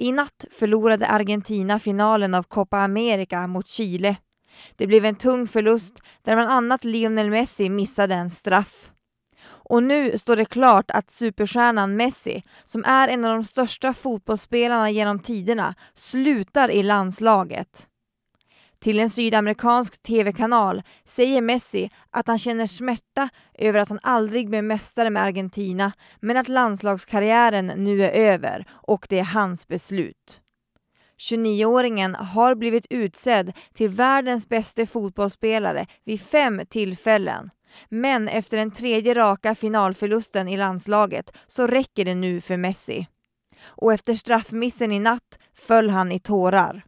I natt förlorade Argentina finalen av Copa America mot Chile. Det blev en tung förlust där bland annat Lionel Messi missade en straff. Och nu står det klart att superstjärnan Messi, som är en av de största fotbollsspelarna genom tiderna, slutar i landslaget. Till en sydamerikansk tv-kanal säger Messi att han känner smärta över att han aldrig blev mästare med Argentina men att landslagskarriären nu är över och det är hans beslut. 29-åringen har blivit utsedd till världens bästa fotbollsspelare vid fem tillfällen. Men efter den tredje raka finalförlusten i landslaget så räcker det nu för Messi. Och efter straffmissen i natt föll han i tårar.